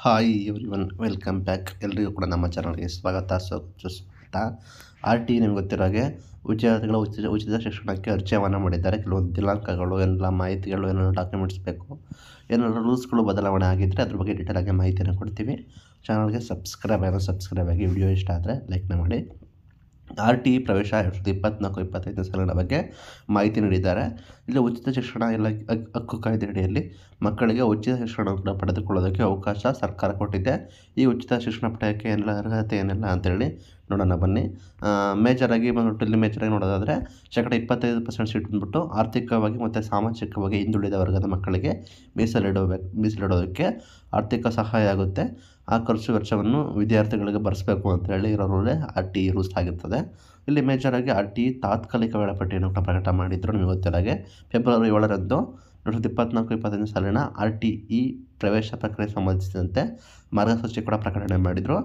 Hi everyone welcome back ಎಲ್ರಿಗೂ ಕೂಡ ನಮ್ಮ ಚಾನಲ್ಗೆ ಸ್ವಾಗತ ಸುಸ್ವಾಗತ ಆರ್ ಟಿ ನಿಮ್ಗೆ ಗೊತ್ತಿರೋ ಹಾಗೆ ವಿದ್ಯಾರ್ಥಿಗಳು ಉಚಿತ ಉಚಿತ ಶಿಕ್ಷಣಕ್ಕೆ ಅರ್ಚಯವನ್ನು ಮಾಡಿದ್ದಾರೆ ಕೆಲವೊಂದು ದಿನಾಂಕಗಳು ಎಲ್ಲ ಮಾಹಿತಿಗಳು ಏನೆಲ್ಲ ಡಾಕ್ಯುಮೆಂಟ್ಸ್ ಬೇಕು ಏನೆಲ್ಲ ರೂಲ್ಸ್ಗಳು ಬದಲಾವಣೆ ಆಗಿದ್ದರೆ ಅದ್ರ ಬಗ್ಗೆ ಡೀಟೇಲಾಗಿ ಮಾಹಿತಿಯನ್ನು ಕೊಡ್ತೀವಿ ಚಾನಲ್ಗೆ ಸಬ್ಸ್ಕ್ರೈಬ್ ಆಗೋ ಸಬ್ಸ್ಕ್ರೈಬ್ ಆಗಿ ವಿಡಿಯೋ ಇಷ್ಟ ಆದರೆ ಲೈಕ್ನ ಮಾಡಿ ಆರ್ ಟಿ ಪ್ರವೇಶ ಎರಡು ಸಾವಿರದ ಇಪ್ಪತ್ತ್ನಾಲ್ಕು ಇಪ್ಪತ್ತೈದನೇ ಸಾಲಿನ ಬಗ್ಗೆ ಮಾಹಿತಿ ನೀಡಿದ್ದಾರೆ ಇಲ್ಲಿ ಉಚಿತ ಶಿಕ್ಷಣ ಇಲ್ಲ ಹಕ್ಕು ಕಾಯ್ದೆ ಅಡಿಯಲ್ಲಿ ಮಕ್ಕಳಿಗೆ ಉಚಿತ ಶಿಕ್ಷಣವನ್ನು ಪಡೆದುಕೊಳ್ಳೋದಕ್ಕೆ ಅವಕಾಶ ಸರ್ಕಾರ ಕೊಟ್ಟಿದೆ ಈ ಉಚಿತ ಶಿಕ್ಷಣ ಪಡೆಯೋಕ್ಕೆ ಏನೆಲ್ಲ ಅರ್ಹತೆ ಏನೆಲ್ಲ ಅಂತೇಳಿ ನೋಡೋಣ ಬನ್ನಿ ಮೇಜರಾಗಿ ಬಂದ್ಬಿಟ್ಟು ಇಲ್ಲಿ ಮೇಜರಾಗಿ ನೋಡೋದಾದರೆ ಶೇಕಡ ಇಪ್ಪತ್ತೈದು ಪರ್ಸೆಂಟ್ ಸೀಟ್ ಬಂದ್ಬಿಟ್ಟು ಆರ್ಥಿಕವಾಗಿ ಮತ್ತು ಸಾಮಾಜಿಕವಾಗಿ ಹಿಂದುಳಿದ ವರ್ಗದ ಮಕ್ಕಳಿಗೆ ಮೀಸಲಿಡಬೇಕು ಮೀಸಲಿಡೋದಕ್ಕೆ ಆರ್ಥಿಕ ಸಹಾಯ ಆಗುತ್ತೆ ಆ ಖರ್ಚು ವೆಚ್ಚವನ್ನು ವಿದ್ಯಾರ್ಥಿಗಳಿಗೆ ಭರಿಸ್ಬೇಕು ಅಂತೇಳಿ ಇರೋ ರೂಲೇ ಆರ್ ಟಿ ಇ ರೂಲ್ಸ್ ಆಗಿರ್ತದೆ ಇಲ್ಲಿ ಮೇಜರಾಗಿ ಆರ್ ಟಿ ಇ ತಾತ್ಕಾಲಿಕ ವೇಳಾಪಟ್ಟಿಯನ್ನು ಕೂಡ ಪ್ರಕಟ ಮಾಡಿದ್ರು ನಿಮಗೆ ಹಾಗೆ ಫೆಬ್ರವರಿ ಏಳರಂದು ಎರಡು ಸಾವಿರದ ಇಪ್ಪತ್ನಾಲ್ಕು ಇಪ್ಪತ್ತೈದು ಸಾಲಿನ ಆರ್ ಟಿ ಇ ಪ್ರವೇಶ ಪ್ರಕ್ರಿಯೆ ಸಂಬಂಧಿಸಿದಂತೆ ಮಾರ್ಗಸೂಚಿ ಕೂಡ ಪ್ರಕಟಣೆ ಮಾಡಿದರು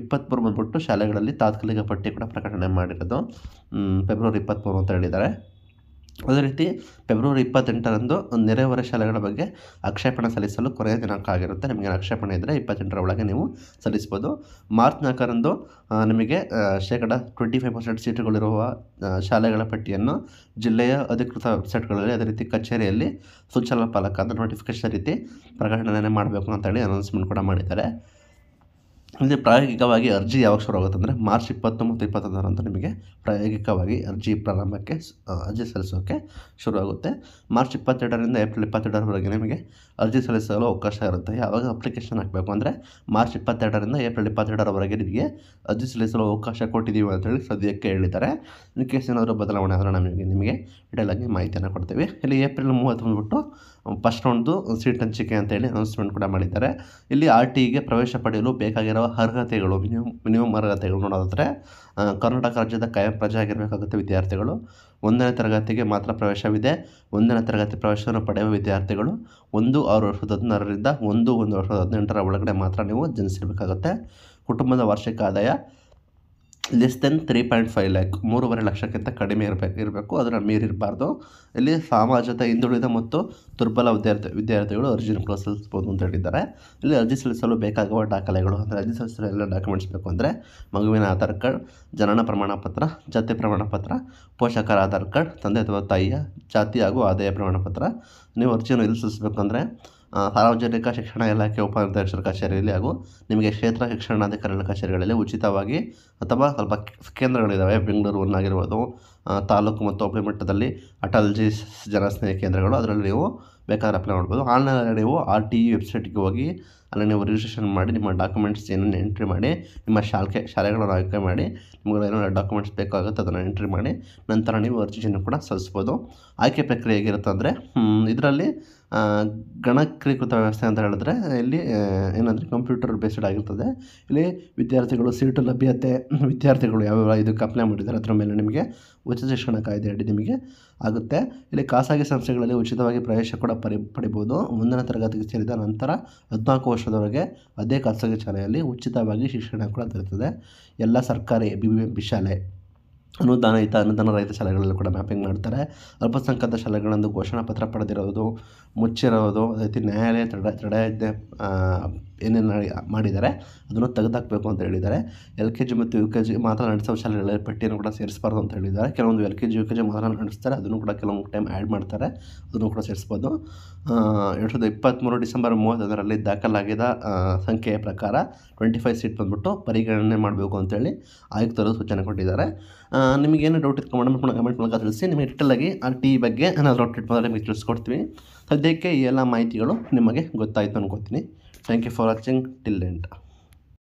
ಇಪ್ಪತ್ತ್ಮೂರು ಬಂದ್ಬಿಟ್ಟು ಶಾಲೆಗಳಲ್ಲಿ ತಾತ್ಕಾಲಿಕ ಪಟ್ಟಿ ಕೂಡ ಪ್ರಕಟಣೆ ಮಾಡಿರೋದು ಫೆಬ್ರವರಿ ಇಪ್ಪತ್ತ್ಮೂರು ಅಂತ ಹೇಳಿದ್ದಾರೆ ಅದೇ ರೀತಿ ಫೆಬ್ರವರಿ ಇಪ್ಪತ್ತೆಂಟರಂದು ನೆರೆಹೊರೆ ಶಾಲೆಗಳ ಬಗ್ಗೆ ಆಕ್ಷೇಪಣೆ ಸಲ್ಲಿಸಲು ಕೊನೆಯ ದಿನಾಂಕ ಆಗಿರುತ್ತೆ ನಿಮಗೆ ಆಕ್ಷೇಪಣೆ ಇದ್ದರೆ ಇಪ್ಪತ್ತೆಂಟರ ಒಳಗೆ ನೀವು ಸಲ್ಲಿಸ್ಬೋದು ಮಾರ್ಚ್ ನಾಲ್ಕರಂದು ನಿಮಗೆ ಶೇಕಡ ಟ್ವೆಂಟಿ ಫೈವ್ ಪರ್ಸೆಂಟ್ ಸೀಟುಗಳಿರುವ ಶಾಲೆಗಳ ಪಟ್ಟಿಯನ್ನು ಜಿಲ್ಲೆಯ ಅಧಿಕೃತ ವೆಬ್ಸೈಟ್ಗಳಲ್ಲಿ ಅದೇ ರೀತಿ ಕಚೇರಿಯಲ್ಲಿ ಸೂಚನಾ ಪಾಲಕ ಅಂದರೆ ನೋಟಿಫಿಕೇಶನ್ ರೀತಿ ಪ್ರಕಟಣೆ ಮಾಡಬೇಕು ಅಂತೇಳಿ ಅನೌನ್ಸ್ಮೆಂಟ್ ಕೂಡ ಮಾಡಿದ್ದಾರೆ ಇಲ್ಲಿ ಪ್ರಾಯೋಗಿಕವಾಗಿ ಅರ್ಜಿ ಯಾವಾಗ ಶುರುವಾಗುತ್ತೆ ಅಂದರೆ ಮಾರ್ಚ್ ಇಪ್ಪತ್ತೊಂಬತ್ತು ಇಪ್ಪತ್ತೊಂದರಂದು ನಿಮಗೆ ಪ್ರಾಯೋಗಿಕವಾಗಿ ಅರ್ಜಿ ಪ್ರಾರಂಭಕ್ಕೆ ಅರ್ಜಿ ಸಲ್ಲಿಸೋಕ್ಕೆ ಶುರುವಾಗುತ್ತೆ ಮಾರ್ಚ್ ಇಪ್ಪತ್ತೆರಡರಿಂದ ಏಪ್ರಿಲ್ ಇಪ್ಪತ್ತೆರಡರವರೆಗೆ ನಿಮಗೆ ಅರ್ಜಿ ಸಲ್ಲಿಸಲು ಅವಕಾಶ ಇರುತ್ತೆ ಯಾವಾಗ ಅಪ್ಲಿಕೇಶನ್ ಹಾಕಬೇಕು ಅಂದರೆ ಮಾರ್ಚ್ ಇಪ್ಪತ್ತೆರಡರಿಂದ ಏಪ್ರಿಲ್ ಇಪ್ಪತ್ತೆರಡರವರೆಗೆ ನಿಮಗೆ ಅರ್ಜಿ ಸಲ್ಲಿಸಲು ಅವಕಾಶ ಕೊಟ್ಟಿದ್ದೀವಿ ಅಂತೇಳಿ ಸದ್ಯಕ್ಕೆ ಹೇಳಿದ್ದಾರೆ ಇನ್ ಕೇಸ್ ಏನಾದರೂ ಬದಲಾವಣೆ ಆದರೆ ನಮಗೆ ನಿಮಗೆ ಆಗಿ ಮಾಹಿತಿಯನ್ನು ಕೊಡ್ತೀವಿ ಇಲ್ಲಿ ಏಪ್ರಿಲ್ ಮೂವತ್ತು ಬಂದುಬಿಟ್ಟು ಫಸ್ಟ್ ರೌಂಡ್ದು ಸೀಟ್ ಹಂಚಿಕೆ ಅಂತೇಳಿ ಅನೌನ್ಸ್ಮೆಂಟ್ ಕೂಡ ಮಾಡಿದ್ದಾರೆ ಇಲ್ಲಿ ಆರ್ ಟಿಗೆ ಪ್ರವೇಶ ಪಡೆಯಲು ಬೇಕಾಗಿರೋ ಇರೋ ಅರ್ಹತೆಗಳು ಮಿನಿಮಮ್ ಮಿನಿಮಮ್ ಅರ್ಹತೆಗಳು ನೋಡೋದಾದರೆ ಕರ್ನಾಟಕ ರಾಜ್ಯದ ಕಾಯಂ ಪ್ರಜೆ ಆಗಿರಬೇಕಾಗುತ್ತೆ ವಿದ್ಯಾರ್ಥಿಗಳು ಒಂದನೇ ತರಗತಿಗೆ ಮಾತ್ರ ಪ್ರವೇಶವಿದೆ ಒಂದನೇ ತರಗತಿ ಪ್ರವೇಶವನ್ನು ಪಡೆಯುವ ವಿದ್ಯಾರ್ಥಿಗಳು ಒಂದು ಆರು ವರ್ಷದ ಹದಿನಾರರಿಂದ ಒಂದು ಒಂದು ವರ್ಷದ ಹದಿನೆಂಟರ ಒಳಗಡೆ ಮಾತ್ರ ನೀವು ಜನಿಸಿರಬೇಕಾಗುತ್ತೆ ಕುಟುಂಬದ ವಾರ್ಷಿಕ ಆದಾಯ less than three point five lakh ಮೂರುವರೆ ಲಕ್ಷಕ್ಕಿಂತ ಕಡಿಮೆ ಇರಬೇಕು ಇರಬೇಕು ಅದರ ಮೀರಿರಬಾರ್ದು ಇಲ್ಲಿ ಸಮಾಜದ ಹಿಂದುಳಿದ ಮತ್ತು ದುರ್ಬಲ ವಿದ್ಯಾರ್ಥಿ ವಿದ್ಯಾರ್ಥಿಗಳು ಅರ್ಜಿನ ಸಲ್ಲಿಸ್ಬೋದು ಅಂತ ಹೇಳಿದ್ದಾರೆ ಇಲ್ಲಿ ಅರ್ಜಿ ಸಲ್ಲಿಸಲು ಬೇಕಾಗುವ ದಾಖಲೆಗಳು ಅಂದರೆ ಅರ್ಜಿ ಸಲ್ಲಿಸಲು ಎಲ್ಲ ಡಾಕ್ಯುಮೆಂಟ್ಸ್ ಬೇಕು ಅಂದರೆ ಮಗುವಿನ ಆಧಾರ್ ಕಾರ್ಡ್ ಜನನ ಪ್ರಮಾಣ ಪತ್ರ ಜಾತಿ ಪ್ರಮಾಣ ಪತ್ರ ಪೋಷಕರ ಆಧಾರ್ ಕಾರ್ಡ್ ತಂದೆ ಅಥವಾ ತಾಯಿಯ ಜಾತಿ ಹಾಗೂ ಆದಾಯ ಪ್ರಮಾಣ ಪತ್ರ ನೀವು ಅರ್ಜಿಯನ್ನು ಇಲ್ಲಿ ಸಲ್ಲಿಸಬೇಕಂದ್ರೆ ಸಾರ್ವಜನಿಕ ಶಿಕ್ಷಣ ಇಲಾಖೆ ಉಪನಿರ್ದೇಶಕರ ಕಚೇರಿಯಲ್ಲಿ ಹಾಗೂ ನಿಮಗೆ ಕ್ಷೇತ್ರ ಶಿಕ್ಷಣಾಧಿಕಾರಿಗಳ ಕಚೇರಿಗಳಲ್ಲಿ ಉಚಿತವಾಗಿ ಅಥವಾ ಸ್ವಲ್ಪ ಕೇಂದ್ರಗಳಿದ್ದಾವೆ ಬೆಂಗಳೂರು ಒಂದಾಗಿರ್ಬೋದು ತಾಲೂಕು ಮತ್ತು ಅಟಲ್ ಅಟಲ್ಜಿ ಜನಸ್ನೇಹ ಕೇಂದ್ರಗಳು ಅದರಲ್ಲಿ ನೀವು ಬೇಕಾದ್ರೆ ಅಪ್ಲೈ ಮಾಡ್ಬೋದು ಆನ್ಲೈನಲ್ಲಿ ನೀವು ಆರ್ ಟಿ ಇ ವೆಬ್ಸೈಟ್ಗೆ ಹೋಗಿ ಅಲ್ಲಿ ನೀವು ರಿಜಿಸ್ಟ್ರೇಷನ್ ಮಾಡಿ ನಿಮ್ಮ ಡಾಕ್ಯುಮೆಂಟ್ಸ್ ಏನನ್ನು ಎಂಟ್ರಿ ಮಾಡಿ ನಿಮ್ಮ ಶಾಲೆ ಶಾಲೆಗಳನ್ನು ಆಯ್ಕೆ ಮಾಡಿ ನಿಮಗೆ ಏನೋ ಡಾಕ್ಯುಮೆಂಟ್ಸ್ ಬೇಕಾಗುತ್ತೆ ಅದನ್ನು ಎಂಟ್ರಿ ಮಾಡಿ ನಂತರ ನೀವು ಅರ್ಜಿಯನ್ನು ಕೂಡ ಸಲ್ಲಿಸ್ಬೋದು ಆಯ್ಕೆ ಪ್ರಕ್ರಿಯೆ ಹೇಗಿರುತ್ತೆ ಅಂದರೆ ಇದರಲ್ಲಿ ಗಣಕೀಕೃತ ವ್ಯವಸ್ಥೆ ಅಂತ ಹೇಳಿದ್ರೆ ಇಲ್ಲಿ ಏನಂದರೆ ಕಂಪ್ಯೂಟರ್ ಬೇಸ್ಡ್ ಆಗಿರ್ತದೆ ಇಲ್ಲಿ ವಿದ್ಯಾರ್ಥಿಗಳು ಸೀಟು ಲಭ್ಯತೆ ವಿದ್ಯಾರ್ಥಿಗಳು ಯಾವ್ಯಾವ ಇದಕ್ಕೆ ಅಪ್ಲೈ ಮಾಡಿದ್ದಾರೆ ಅದರ ಮೇಲೆ ನಿಮಗೆ ಉಚಿತ ಶಿಕ್ಷಣ ಕಾಯ್ದೆ ಅಡಿ ನಿಮಗೆ ಆಗುತ್ತೆ ಇಲ್ಲಿ ಖಾಸಗಿ ಸಂಸ್ಥೆಗಳಲ್ಲಿ ಉಚಿತವಾಗಿ ಪ್ರವೇಶ ಕೂಡ ಪರಿ ಪಡಿಬೋದು ಮುಂದಿನ ತರಗತಿಗೆ ಸೇರಿದ ನಂತರ ಹದಿನಾಲ್ಕು ವರ್ಷದವರೆಗೆ ಅದೇ ಖಾಸಗಿ ಶಾಲೆಯಲ್ಲಿ ಉಚಿತವಾಗಿ ಶಿಕ್ಷಣ ಕೂಡ ದೊರೆಯುತ್ತದೆ ಎಲ್ಲ ಸರ್ಕಾರಿ ಬಿ ಬಿ ಎಂ ಪಿ ಶಾಲೆ ಅನುದಾನ ಇತ ಅನುದಾನ ರಹಿತ ಶಾಲೆಗಳಲ್ಲೂ ಕೂಡ ಮ್ಯಾಪಿಂಗ್ ಮಾಡ್ತಾರೆ ಅಲ್ಪಸಂಖ್ಯಾತ ಶಾಲೆಗಳಂದು ಘೋಷಣಾ ಪತ್ರ ಪಡೆದಿರೋದು ಮುಚ್ಚಿರೋದು ಅದೇ ರೀತಿ ನ್ಯಾಯಾಲಯ ತಡೆ ತಡೆಯಾಜ್ಞೆ ಏನೇನು ಮಾಡಿದ್ದಾರೆ ಅದನ್ನು ತೆಗೆದಾಕಬೇಕು ಅಂತ ಹೇಳಿದ್ದಾರೆ ಎಲ್ ಕೆ ಜಿ ಮತ್ತು ಯು ಕೆ ಜಿ ಮಾತ್ರ ನಡೆಸೋ ಶಾಲೆಗಳ ಪಟ್ಟಿಯನ್ನು ಕೂಡ ಸೇರಿಸಬಾರ್ದು ಅಂತ ಹೇಳಿದ್ದಾರೆ ಕೆಲವೊಂದು L K G U K G ಮಾತ್ರ ನಡೆಸ್ತಾರೆ ಅದನ್ನು ಕೂಡ ಕೆಲವೊಂದು ಟೈಮ್ ಆ್ಯಡ್ ಮಾಡ್ತಾರೆ ಅದನ್ನು ಕೂಡ ಸೇರಿಸ್ಬೋದು ಎರಡು ಸಾವಿರದ ಇಪ್ಪತ್ತ್ಮೂರು ಡಿಸೆಂಬರ್ ಮೂವತ್ತೊಂದರಲ್ಲಿ ದಾಖಲಾಗಿದ್ದ ಸಂಖ್ಯೆಯ ಪ್ರಕಾರ ಟ್ವೆಂಟಿ ಫೈವ್ ಸೀಟ್ ಬಂದುಬಿಟ್ಟು ಪರಿಗಣನೆ ಮಾಡಬೇಕು ಅಂತೇಳಿ ಆಯುಕ್ತರು ಸೂಚನೆ ಕೊಟ್ಟಿದ್ದಾರೆ ನಿಮಗೇನು ಡೌಟ್ ಇತ್ತು ಕಮೆಂಟ್ ಕಮೆಂಟ್ ಮೂಲಕ ತಿಳಿಸಿ ನಿಮಗೆ ಡಿಟೇಲಾಗಿ ಆ ಟಿ ಬಗ್ಗೆ ಏನಾದರೂ ಅಪ್ಡೇಟ್ ಮಾಡಿದ್ರೆ ನಿಮಗೆ ತಿಳಿಸ್ಕೊಡ್ತೀವಿ ಸದ್ಯಕ್ಕೆ ಈ ಎಲ್ಲ ಮಾಹಿತಿಗಳು ನಿಮಗೆ ಗೊತ್ತಾಯಿತು ಅನ್ಕೋತೀನಿ Thank you for watching till end.